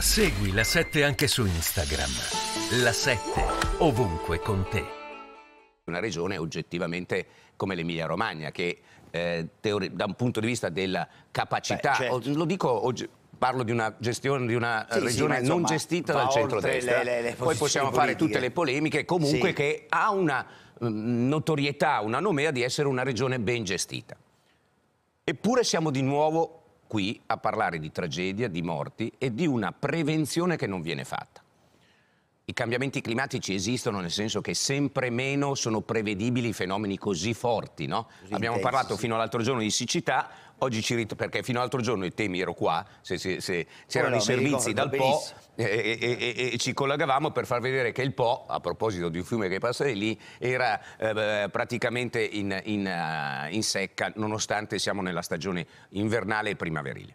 Segui la 7 anche su Instagram. La 7 ovunque con te. Una regione oggettivamente come l'Emilia Romagna che eh, teori- da un punto di vista della capacità, Beh, certo. lo dico oggi, parlo di una gestione di una sì, regione sì, non gestita dal centro-destra. Le, le, le Poi possiamo politiche. fare tutte le polemiche, comunque sì. che ha una mm, notorietà, una nomea di essere una regione ben gestita. Eppure siamo di nuovo qui a parlare di tragedia, di morti e di una prevenzione che non viene fatta. I cambiamenti climatici esistono nel senso che sempre meno sono prevedibili fenomeni così forti, no? Intensi, Abbiamo parlato fino all'altro giorno di siccità, oggi ci rit- perché fino all'altro giorno i temi ero qua, se, se, se c'erano oh i servizi dal Po e, e, e, e, ci collegavamo per far vedere che il Po, a proposito di un fiume che passa di lì, era eh, praticamente in, in, uh, in secca nonostante siamo nella stagione invernale e primaverile.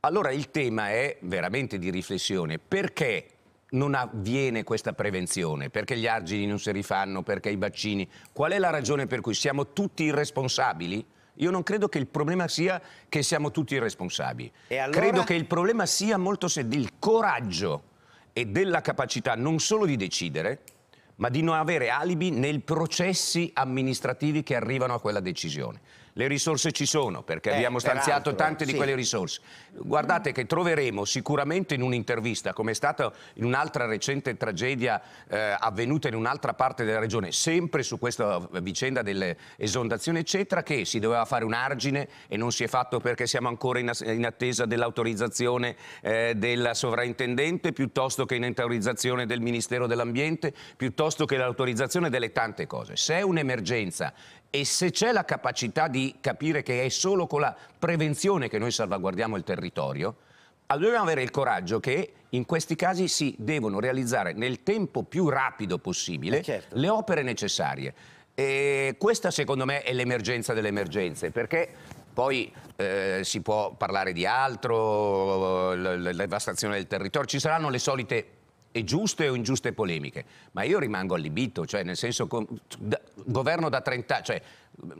Allora il tema è veramente di riflessione, perché non avviene questa prevenzione? Perché gli argini non si rifanno? Perché i vaccini? Qual è la ragione per cui siamo tutti irresponsabili? Io non credo che il problema sia che siamo tutti irresponsabili. Allora... Credo che il problema sia molto se del coraggio e della capacità non solo di decidere, ma di non avere alibi nei processi amministrativi che arrivano a quella decisione le risorse ci sono perché eh, abbiamo stanziato tante di sì. quelle risorse. Guardate che troveremo sicuramente in un'intervista, come è stata in un'altra recente tragedia eh, avvenuta in un'altra parte della regione, sempre su questa vicenda delle esondazioni eccetera, che si doveva fare un argine e non si è fatto perché siamo ancora in, in attesa dell'autorizzazione eh, della sovrintendente piuttosto che in autorizzazione del Ministero dell'Ambiente, piuttosto che l'autorizzazione delle tante cose. Se è un'emergenza e se c'è la capacità di capire che è solo con la prevenzione che noi salvaguardiamo il territorio, allora dobbiamo avere il coraggio che in questi casi si devono realizzare nel tempo più rapido possibile eh, certo. le opere necessarie. E questa secondo me è l'emergenza delle emergenze, perché poi eh, si può parlare di altro, la devastazione del territorio, ci saranno le solite e giuste o ingiuste polemiche, ma io rimango allibito, cioè nel senso com- da, governo da 30 cioè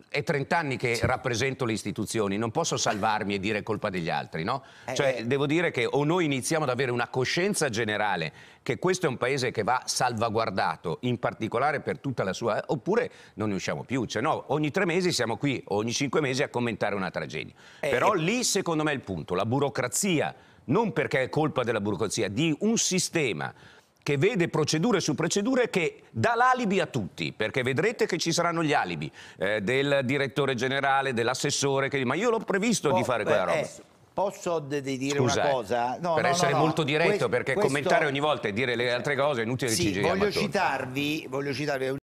è 30 anni che sì. rappresento le istituzioni, non posso salvarmi e dire colpa degli altri, no? Eh, cioè eh. devo dire che o noi iniziamo ad avere una coscienza generale che questo è un paese che va salvaguardato, in particolare per tutta la sua, oppure non ne usciamo più, cioè no, ogni tre mesi siamo qui, ogni cinque mesi a commentare una tragedia. Eh, Però eh. lì secondo me è il punto, la burocrazia non perché è colpa della burocrazia, di un sistema che vede procedure su procedure che dà l'alibi a tutti, perché vedrete che ci saranno gli alibi eh, del direttore generale, dell'assessore, che... ma io l'ho previsto oh, di fare beh, quella eh, roba. Eh, posso dire Scusa, una cosa? No, per no, essere no, molto diretto, questo, perché questo... commentare ogni volta e dire le altre cose è inutile sì, che ci voglio citarvi, voglio citarvi